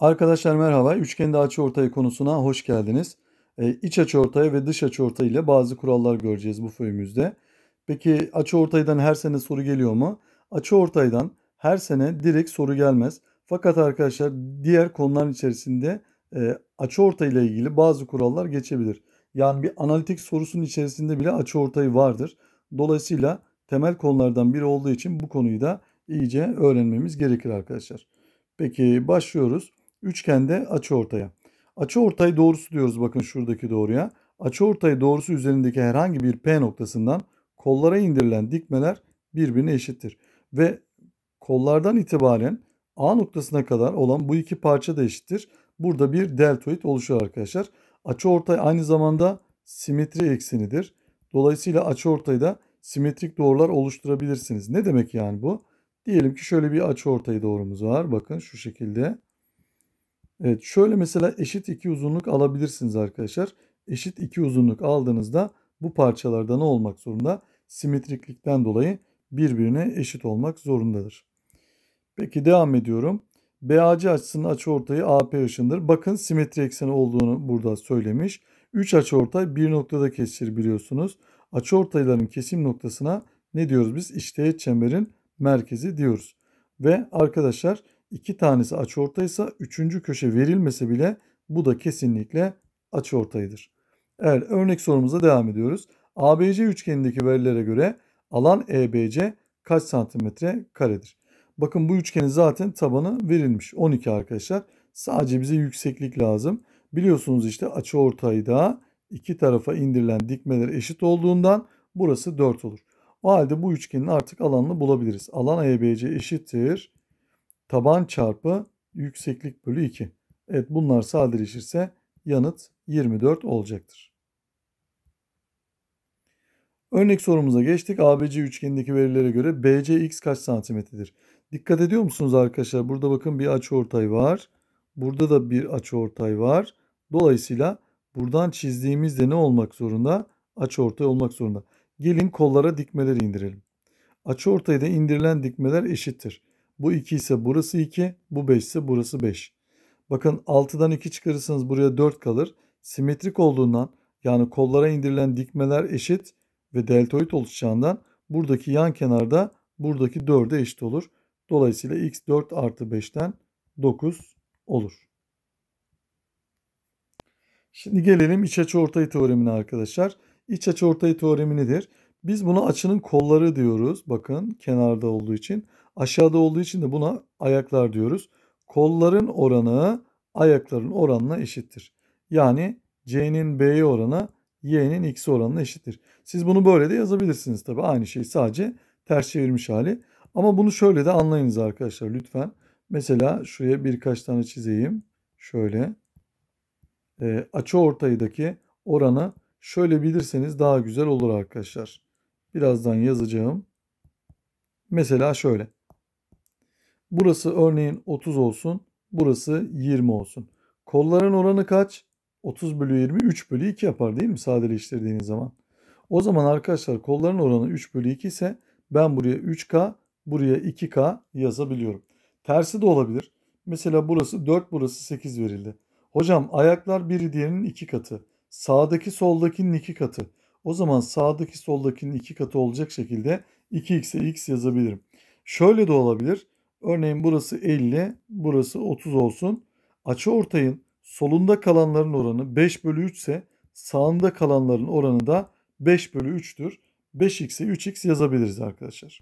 Arkadaşlar merhaba. Üçgende açı ortayı konusuna hoş geldiniz. Ee, iç açı ortayı ve dış açı ortayı ile bazı kurallar göreceğiz bu bölümümüzde. Peki açı ortaydan her sene soru geliyor mu? Açı ortaydan her sene direkt soru gelmez. Fakat arkadaşlar diğer konuların içerisinde e, açı ortay ile ilgili bazı kurallar geçebilir. Yani bir analitik sorusunun içerisinde bile açı ortayı vardır. Dolayısıyla temel konulardan biri olduğu için bu konuyu da iyice öğrenmemiz gerekir arkadaşlar. Peki başlıyoruz. Üçgende açı ortaya. Açı ortay doğrusu diyoruz bakın şuradaki doğruya. Açı ortay doğrusu üzerindeki herhangi bir P noktasından kollara indirilen dikmeler birbirine eşittir. Ve kollardan itibaren A noktasına kadar olan bu iki parça da eşittir. Burada bir deltoid oluşuyor arkadaşlar. Açı ortay aynı zamanda simetri eksenidir. Dolayısıyla açı ortayı da simetrik doğrular oluşturabilirsiniz. Ne demek yani bu? Diyelim ki şöyle bir açı ortayı doğrumuz var. Bakın şu şekilde. Evet şöyle mesela eşit iki uzunluk alabilirsiniz arkadaşlar. Eşit iki uzunluk aldığınızda bu parçalarda ne olmak zorunda? Simetriklikten dolayı birbirine eşit olmak zorundadır. Peki devam ediyorum. BAC açısının açıortayı AP ışındır. Bakın simetri ekseni olduğunu burada söylemiş. 3 açıortay bir noktada kesişir biliyorsunuz. Açıortayların kesim noktasına ne diyoruz biz? İşteğet çemberin merkezi diyoruz. Ve arkadaşlar iki tanesi açıortaysa üçüncü köşe verilmese bile bu da kesinlikle açıortaydır. Evet örnek sorumuza devam ediyoruz. ABC üçgenindeki verilere göre alan EBC kaç santimetre karedir? Bakın bu üçgenin zaten tabanı verilmiş 12 arkadaşlar. Sadece bize yükseklik lazım. Biliyorsunuz işte açıortayda ortayda iki tarafa indirilen dikmeler eşit olduğundan burası 4 olur. O halde bu üçgenin artık alanını bulabiliriz. Alan EBC eşittir taban çarpı yükseklik bölü 2. Evet bunlar sadeleşirse yanıt 24 olacaktır. Örnek sorumuza geçtik. ABC üçgenindeki verilere göre BCX kaç santimetredir? Dikkat ediyor musunuz arkadaşlar? Burada bakın bir açı ortay var. Burada da bir açı ortay var. Dolayısıyla buradan çizdiğimizde ne olmak zorunda? Açı ortay olmak zorunda. Gelin kollara dikmeleri indirelim. Açı ortayda indirilen dikmeler eşittir. Bu 2 ise burası 2, bu 5 ise burası 5. Bakın 6'dan 2 çıkarırsanız buraya 4 kalır. Simetrik olduğundan yani kollara indirilen dikmeler eşit ve deltoid oluşacağından buradaki yan kenarda buradaki 4'e eşit olur. Dolayısıyla x 4 artı 5'ten 9 olur. Şimdi gelelim iç açı ortayı teoremine arkadaşlar. İç açı ortayı teoremi nedir? Biz buna açının kolları diyoruz. Bakın kenarda olduğu için. Aşağıda olduğu için de buna ayaklar diyoruz. Kolların oranı ayakların oranına eşittir. Yani C'nin B'ye oranı Y'nin X oranına eşittir. Siz bunu böyle de yazabilirsiniz tabi. Aynı şey sadece ters çevirmiş hali. Ama bunu şöyle de anlayınız arkadaşlar lütfen. Mesela şuraya birkaç tane çizeyim. Şöyle. E, açı ortaydaki oranı şöyle bilirseniz daha güzel olur arkadaşlar. Birazdan yazacağım. Mesela şöyle. Burası örneğin 30 olsun. Burası 20 olsun. Kolların oranı kaç? 30 bölü 20 3 bölü 2 yapar değil mi sadeleştirdiğiniz zaman? O zaman arkadaşlar kolların oranı 3 bölü 2 ise ben buraya 3K buraya 2K yazabiliyorum. Tersi de olabilir. Mesela burası 4 burası 8 verildi. Hocam ayaklar biri diğerinin 2 katı. Sağdaki soldakinin 2 katı. O zaman sağdaki soldakinin 2 katı olacak şekilde 2x'e x yazabilirim. Şöyle de olabilir. Örneğin burası 50, burası 30 olsun. Açı ortayın solunda kalanların oranı 5 bölü 3 ise sağında kalanların oranı da 5 bölü 3'tür. 5x'e 3x yazabiliriz arkadaşlar.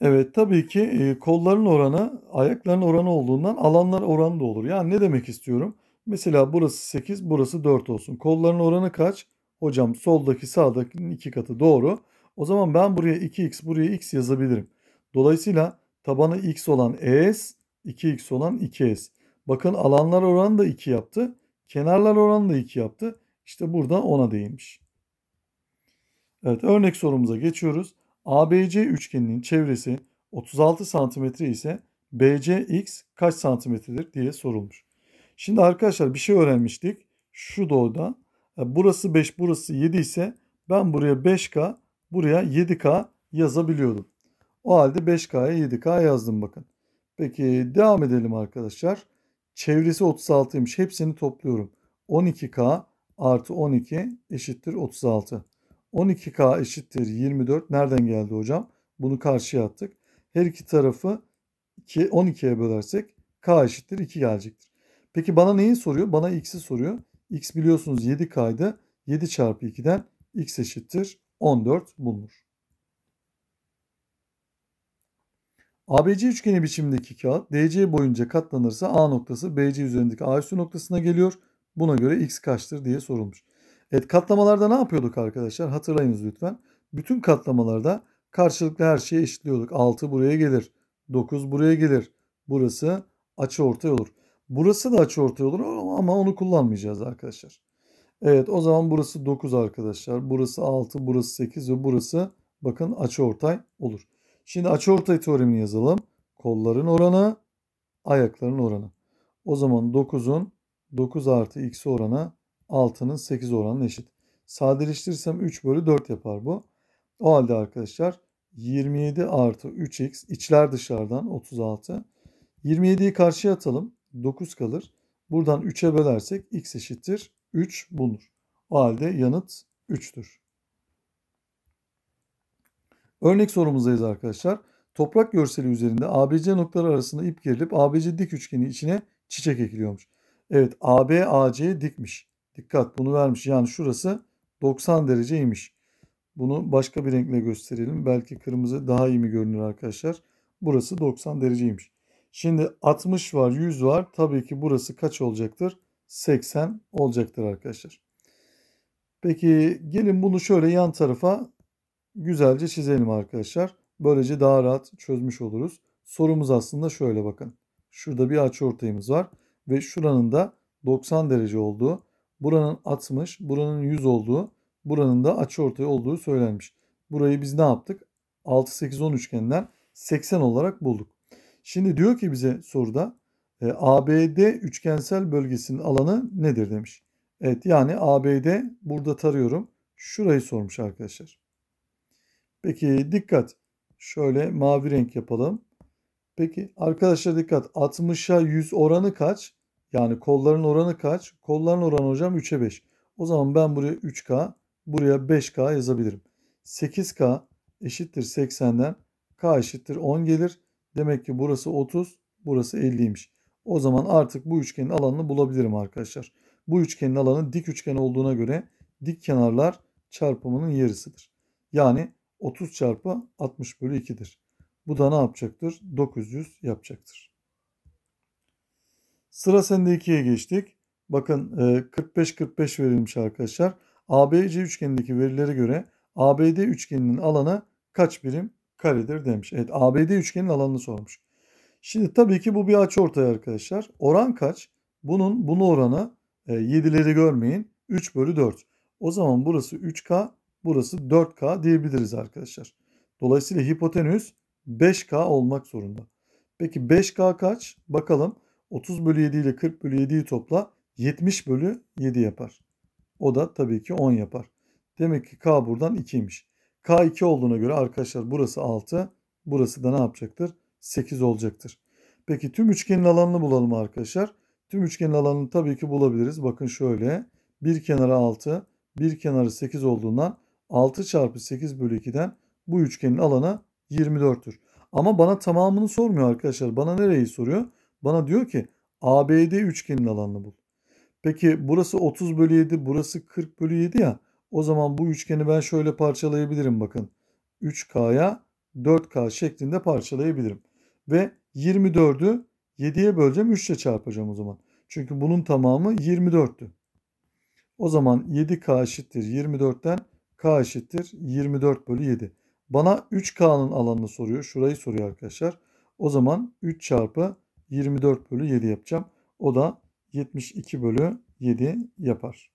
Evet tabii ki e, kolların oranı ayakların oranı olduğundan alanlar oranı da olur. Yani ne demek istiyorum? Mesela burası 8 burası 4 olsun. Kolların oranı kaç? Hocam soldaki sağdakinin 2 katı doğru. O zaman ben buraya 2x buraya x yazabilirim. Dolayısıyla tabanı x olan es, 2x olan 2s. Bakın alanlar oranı da 2 yaptı. Kenarlar oranı da 2 yaptı. İşte burada ona değinmiş. Evet örnek sorumuza geçiyoruz. ABC üçgeninin çevresi 36 cm ise BCX kaç santimetredir diye sorulmuş. Şimdi arkadaşlar bir şey öğrenmiştik. Şu doğuda e, burası 5 burası 7 ise ben buraya 5K buraya 7K yazabiliyordum. O halde 5K'ya 7K yazdım bakın. Peki devam edelim arkadaşlar. Çevresi 36'ymış. Hepsini topluyorum. 12K artı 12 eşittir 36. 12K eşittir 24. Nereden geldi hocam? Bunu karşıya attık. Her iki tarafı 12'ye bölersek K eşittir 2 gelecektir. Peki bana neyi soruyor? Bana X'i soruyor. X biliyorsunuz 7K'ydı. 7 çarpı 2'den X eşittir 14 bulunur. ABC üçgeni biçimindeki kağıt DC boyunca katlanırsa A noktası BC üzerindeki A üstü noktasına geliyor. Buna göre X kaçtır diye sorulmuş. Evet katlamalarda ne yapıyorduk arkadaşlar? Hatırlayınız lütfen. Bütün katlamalarda karşılıklı her şeyi eşitliyorduk. 6 buraya gelir. 9 buraya gelir. Burası açı ortay olur. Burası da açı ortay olur ama onu kullanmayacağız arkadaşlar. Evet o zaman burası 9 arkadaşlar. Burası 6, burası 8 ve burası bakın açı ortay olur. Şimdi açıortay teoremini yazalım. Kolların oranı, ayakların oranı. O zaman 9'un 9 artı x oranı 6'nın 8 oranına eşit. Sadeleştirirsem 3 bölü 4 yapar bu. O halde arkadaşlar 27 artı 3x içler dışarıdan 36. 27'yi karşıya atalım. 9 kalır. Buradan 3'e bölersek x eşittir 3 bulunur. O halde yanıt 3'tür. Örnek sorumuzdayız arkadaşlar. Toprak görseli üzerinde ABC noktaları arasında ip gerilip ABC dik üçgeni içine çiçek ekiliyormuş. Evet AB AC'ye dikmiş. Dikkat bunu vermiş. Yani şurası 90 dereceymiş. Bunu başka bir renkle gösterelim. Belki kırmızı daha iyi mi görünür arkadaşlar? Burası 90 dereceymiş. Şimdi 60 var, 100 var. Tabii ki burası kaç olacaktır? 80 olacaktır arkadaşlar. Peki gelin bunu şöyle yan tarafa güzelce çizelim arkadaşlar. Böylece daha rahat çözmüş oluruz. Sorumuz aslında şöyle bakın. Şurada bir açı ortayımız var ve şuranın da 90 derece olduğu, buranın 60, buranın 100 olduğu, buranın da açı ortaya olduğu söylenmiş. Burayı biz ne yaptık? 6, 8, 10 üçgeninden 80 olarak bulduk. Şimdi diyor ki bize soruda e, ABD üçgensel bölgesinin alanı nedir demiş. Evet yani ABD burada tarıyorum. Şurayı sormuş arkadaşlar. Peki dikkat. Şöyle mavi renk yapalım. Peki arkadaşlar dikkat. 60'a 100 oranı kaç? Yani kolların oranı kaç? Kolların oranı hocam 3'e 5. O zaman ben buraya 3K, buraya 5K yazabilirim. 8K eşittir 80'den K eşittir 10 gelir. Demek ki burası 30, burası 50'ymiş. O zaman artık bu üçgenin alanını bulabilirim arkadaşlar. Bu üçgenin alanı dik üçgen olduğuna göre dik kenarlar çarpımının yarısıdır. Yani 30 çarpı 60 bölü 2'dir. Bu da ne yapacaktır? 900 yapacaktır. Sıra sende 2'ye geçtik. Bakın 45-45 e, verilmiş arkadaşlar. ABC üçgenindeki verilere göre ABD üçgeninin alanı kaç birim karedir demiş. Evet ABD üçgenin alanını sormuş. Şimdi tabii ki bu bir açı ortaya arkadaşlar. Oran kaç? Bunun bunu oranı 7'leri e, görmeyin. 3 bölü 4. O zaman burası 3K Burası 4K diyebiliriz arkadaşlar. Dolayısıyla hipotenüs 5K olmak zorunda. Peki 5K kaç? Bakalım 30 bölü 7 ile 40 bölü 7'yi topla 70 bölü 7 yapar. O da tabii ki 10 yapar. Demek ki K buradan 2'ymiş. K 2 olduğuna göre arkadaşlar burası 6. Burası da ne yapacaktır? 8 olacaktır. Peki tüm üçgenin alanını bulalım arkadaşlar. Tüm üçgenin alanını tabii ki bulabiliriz. Bakın şöyle. Bir kenarı 6, bir kenarı 8 olduğundan 6 çarpı 8 bölü 2'den bu üçgenin alanı 24'tür. Ama bana tamamını sormuyor arkadaşlar. Bana nereyi soruyor? Bana diyor ki ABD üçgenin alanını bul. Peki burası 30 bölü 7, burası 40 bölü 7 ya. O zaman bu üçgeni ben şöyle parçalayabilirim bakın. 3K'ya 4K şeklinde parçalayabilirim. Ve 24'ü 7'ye böleceğim 3 ile çarpacağım o zaman. Çünkü bunun tamamı 24'tü. O zaman 7K eşittir 24'ten K eşittir 24 bölü 7. Bana 3K'nın alanını soruyor. Şurayı soruyor arkadaşlar. O zaman 3 çarpı 24 bölü 7 yapacağım. O da 72 bölü 7 yapar.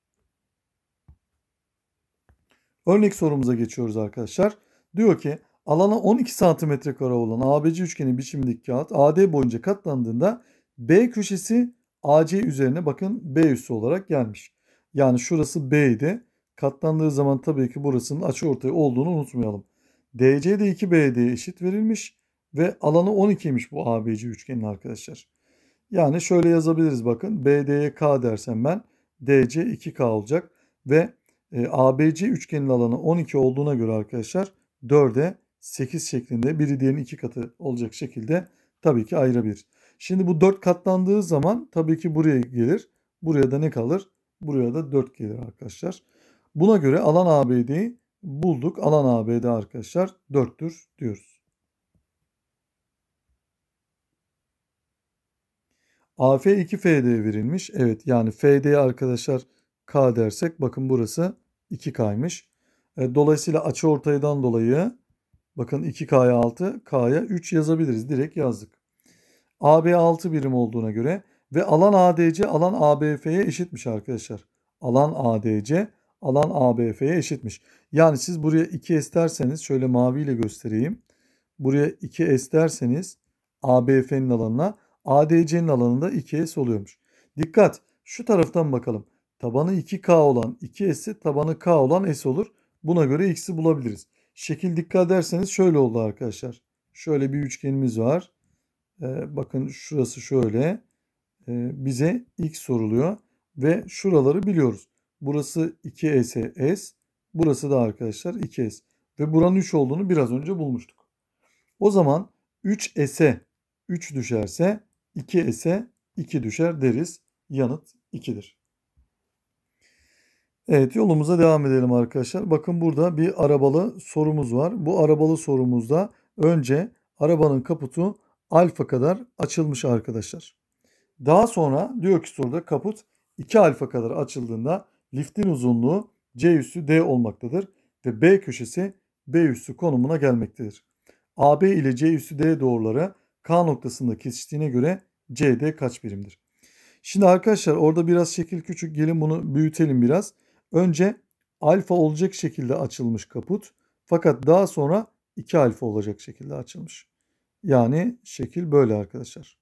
Örnek sorumuza geçiyoruz arkadaşlar. Diyor ki alana 12 santimetre kare olan ABC üçgeni biçimindeki kağıt AD boyunca katlandığında B köşesi AC üzerine bakın B üssü olarak gelmiş. Yani şurası B Katlandığı zaman tabii ki burasının açı ortaya olduğunu unutmayalım. DC de 2BD'ye eşit verilmiş ve alanı 12'ymiş bu ABC üçgenin arkadaşlar. Yani şöyle yazabiliriz bakın. BD'ye K dersem ben DC 2K olacak ve e, ABC üçgenin alanı 12 olduğuna göre arkadaşlar 4'e 8 şeklinde biri diğerinin 2 katı olacak şekilde tabii ki ayırabilir. Şimdi bu 4 katlandığı zaman tabii ki buraya gelir. Buraya da ne kalır? Buraya da 4 gelir arkadaşlar. Buna göre alan ABD bulduk. Alan ABD arkadaşlar 4'tür diyoruz. AF 2FD verilmiş. Evet yani FD arkadaşlar K dersek bakın burası 2K'ymış. E, dolayısıyla açı ortaydan dolayı bakın 2K'ya 6, K'ya 3 yazabiliriz. Direkt yazdık. AB 6 birim olduğuna göre ve alan ADC alan ABF'ye eşitmiş arkadaşlar. Alan ADC alan ABF'ye eşitmiş. Yani siz buraya 2S derseniz şöyle maviyle göstereyim. Buraya 2S derseniz ABF'nin alanına ADC'nin alanında 2S oluyormuş. Dikkat şu taraftan bakalım. Tabanı 2K olan 2S'i tabanı K olan S olur. Buna göre X'i bulabiliriz. Şekil dikkat ederseniz şöyle oldu arkadaşlar. Şöyle bir üçgenimiz var. Ee, bakın şurası şöyle. Ee, bize X soruluyor. Ve şuraları biliyoruz. Burası 2 s Burası da arkadaşlar 2S. Ve buranın 3 olduğunu biraz önce bulmuştuk. O zaman 3S'e 3 düşerse 2S'e 2 düşer deriz. Yanıt 2'dir. Evet yolumuza devam edelim arkadaşlar. Bakın burada bir arabalı sorumuz var. Bu arabalı sorumuzda önce arabanın kaputu alfa kadar açılmış arkadaşlar. Daha sonra diyor ki soruda kaput 2 alfa kadar açıldığında liftin uzunluğu C üssü D olmaktadır ve B köşesi B üssü konumuna gelmektedir. AB ile C üssü D doğruları K noktasında kesiştiğine göre CD kaç birimdir? Şimdi arkadaşlar orada biraz şekil küçük. Gelin bunu büyütelim biraz. Önce alfa olacak şekilde açılmış kaput. Fakat daha sonra 2 alfa olacak şekilde açılmış. Yani şekil böyle arkadaşlar.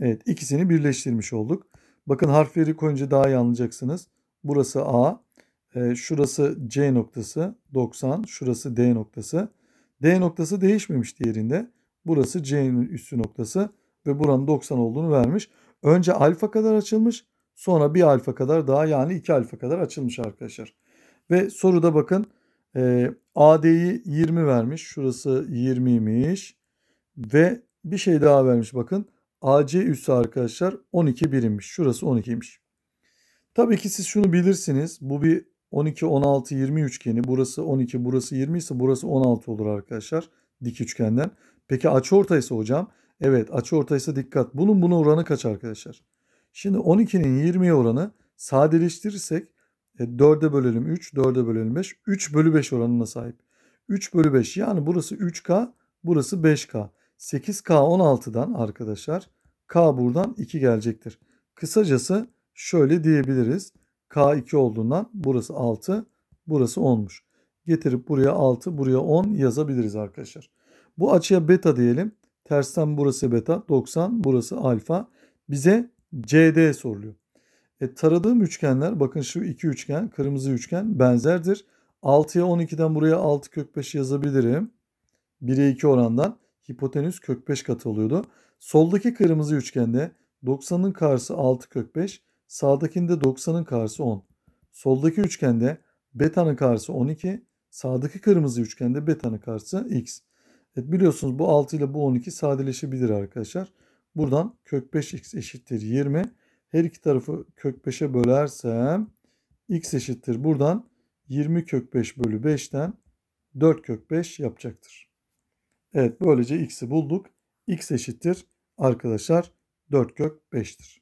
Evet ikisini birleştirmiş olduk. Bakın harfleri koyunca daha iyi anlayacaksınız. Burası A, e, şurası C noktası 90, şurası D noktası. D noktası değişmemiş diğerinde. Burası C'nin üstü noktası ve buranın 90 olduğunu vermiş. Önce alfa kadar açılmış, sonra bir alfa kadar daha yani 2 alfa kadar açılmış arkadaşlar. Ve soruda bakın e, AD'yi 20 vermiş. Şurası 20'ymiş. Ve bir şey daha vermiş bakın. AC üssü arkadaşlar 12 birimmiş. Şurası 12'ymiş. Tabii ki siz şunu bilirsiniz. Bu bir 12, 16, 20 üçgeni. Burası 12, burası 20 ise burası 16 olur arkadaşlar. Dik üçgenden. Peki açı açıortaysa hocam? Evet açı açıortaysa dikkat. Bunun buna oranı kaç arkadaşlar? Şimdi 12'nin 20'ye oranı sadeleştirirsek 4'e bölelim 3, 4'e bölelim 5. 3 bölü 5 oranına sahip. 3 bölü 5 yani burası 3K, burası 5K. 8K 16'dan arkadaşlar K buradan 2 gelecektir. Kısacası şöyle diyebiliriz. K2 olduğundan burası 6, burası 10'muş. Getirip buraya 6, buraya 10 yazabiliriz arkadaşlar. Bu açıya beta diyelim. Tersten burası beta, 90 burası alfa. Bize CD soruluyor. E, taradığım üçgenler bakın şu iki üçgen, kırmızı üçgen benzerdir. 6'ya 12'den buraya 6 kök 5 yazabilirim. 1'e 2 orandan hipotenüs kök 5 katı oluyordu. Soldaki kırmızı üçgende 90'ın karşısı 6 kök 5, sağdakinde 90'ın karşısı 10. Soldaki üçgende beta'nın karşısı 12, sağdaki kırmızı üçgende beta'nın karşısı x. Evet biliyorsunuz bu 6 ile bu 12 sadeleşebilir arkadaşlar. Buradan kök 5x eşittir 20. Her iki tarafı kök 5'e bölersem x eşittir buradan 20 kök 5 bölü 5'ten 4 kök 5 yapacaktır. Evet böylece x'i bulduk. x eşittir arkadaşlar 4 kök 5'tir.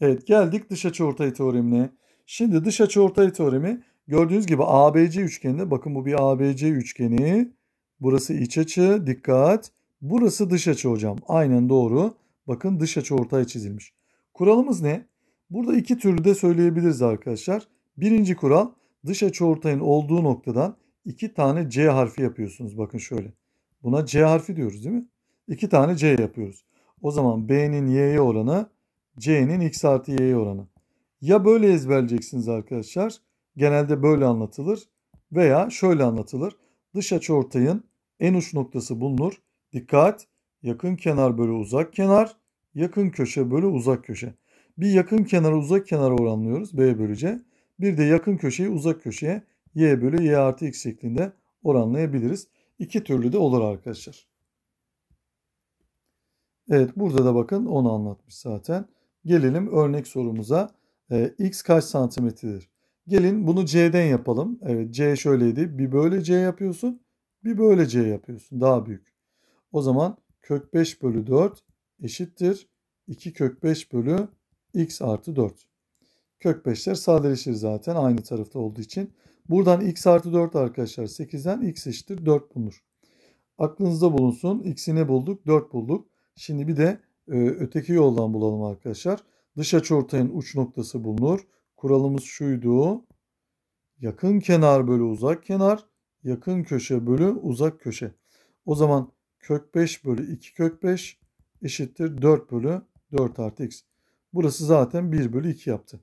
Evet geldik dış açı açıortay teoremine. Şimdi dış açı açıortay teoremi gördüğünüz gibi ABC üçgeninde bakın bu bir ABC üçgeni. Burası iç açı dikkat. Burası dış açı hocam. Aynen doğru. Bakın dış açı ortaya çizilmiş. Kuralımız ne? Burada iki türlü de söyleyebiliriz arkadaşlar. Birinci kural dış açı ortayın olduğu noktadan iki tane C harfi yapıyorsunuz. Bakın şöyle. Buna C harfi diyoruz değil mi? İki tane C yapıyoruz. O zaman B'nin Y'ye oranı C'nin X artı Y'ye oranı. Ya böyle ezberleyeceksiniz arkadaşlar. Genelde böyle anlatılır. Veya şöyle anlatılır. Dış ortayın en uç noktası bulunur. Dikkat! Yakın kenar bölü uzak kenar. Yakın köşe bölü uzak köşe. Bir yakın kenara uzak kenara oranlıyoruz. B bölü C. Bir de yakın köşeyi uzak köşeye y bölü y artı x şeklinde oranlayabiliriz. İki türlü de olur arkadaşlar. Evet burada da bakın onu anlatmış zaten. Gelelim örnek sorumuza. E, x kaç santimetredir? Gelin bunu c'den yapalım. Evet c şöyleydi. Bir böyle c yapıyorsun. Bir böyle c yapıyorsun. Daha büyük. O zaman kök 5 bölü 4 eşittir. 2 kök 5 bölü x artı 4. Kök 5'ler sadeleşir zaten aynı tarafta olduğu için. Buradan x artı 4 arkadaşlar 8'den x eşittir 4 bulunur. Aklınızda bulunsun. X'i ne bulduk? 4 bulduk. Şimdi bir de e, öteki yoldan bulalım arkadaşlar. Dış açıortayın uç noktası bulunur. Kuralımız şuydu. Yakın kenar bölü uzak kenar. Yakın köşe bölü uzak köşe. O zaman kök 5 bölü 2 kök 5 eşittir 4 bölü 4 artı x. Burası zaten 1 bölü 2 yaptı.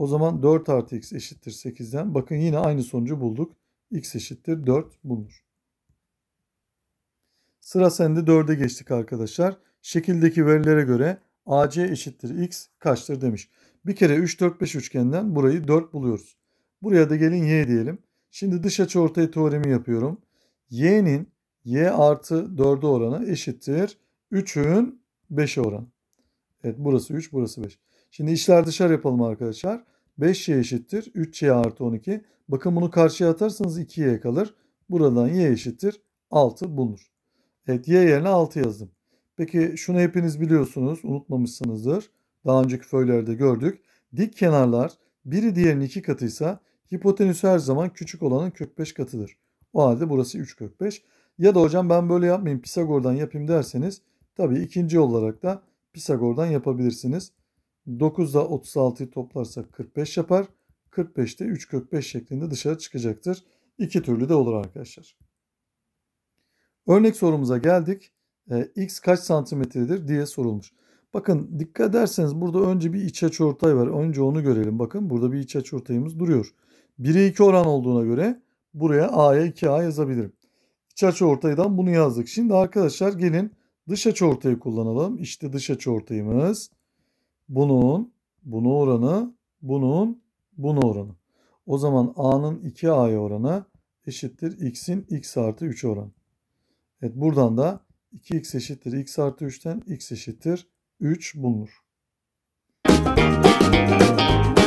O zaman 4 artı x eşittir 8'den. Bakın yine aynı sonucu bulduk. x eşittir 4 bulunur. Sıra sende 4'e geçtik arkadaşlar. Şekildeki verilere göre AC eşittir x kaçtır demiş. Bir kere 3, 4, 5 üçgenden burayı 4 buluyoruz. Buraya da gelin y diyelim. Şimdi dış açı ortay teoremi yapıyorum. y'nin y artı 4'e oranı eşittir 3'ün 5'e oranı. Evet burası 3 burası 5. Şimdi işler dışarı yapalım arkadaşlar. 5y eşittir 3y artı 12. Bakın bunu karşıya atarsanız 2y kalır. Buradan y eşittir 6 bulunur. Evet y yerine 6 yazdım. Peki şunu hepiniz biliyorsunuz unutmamışsınızdır. Daha önceki föylerde gördük. Dik kenarlar biri diğerinin iki katıysa hipotenüs her zaman küçük olanın kök 5 katıdır. O halde burası 3 kök 5. Ya da hocam ben böyle yapmayayım Pisagor'dan yapayım derseniz tabi ikinci olarak da Pisagor'dan yapabilirsiniz. 9'da 36'yı toplarsak 45 yapar. 45'te 3 kök 5 şeklinde dışarı çıkacaktır. İki türlü de olur arkadaşlar. Örnek sorumuza geldik. E, x kaç santimetredir diye sorulmuş. Bakın dikkat ederseniz burada önce bir iç açı ortay var. Önce onu görelim. Bakın burada bir iç açı ortayımız duruyor. 1'e 2 oran olduğuna göre buraya a'ya 2a yazabilirim. İç açı ortaydan bunu yazdık. Şimdi arkadaşlar gelin dış açı ortayı kullanalım. İşte dış açı ortayımız bunun, bunu oranı, bunun, bunu oranı. O zaman A'nın 2A'ya oranı eşittir X'in X artı 3 oranı. Evet buradan da 2X eşittir X artı 3'ten X eşittir 3 bulunur. Müzik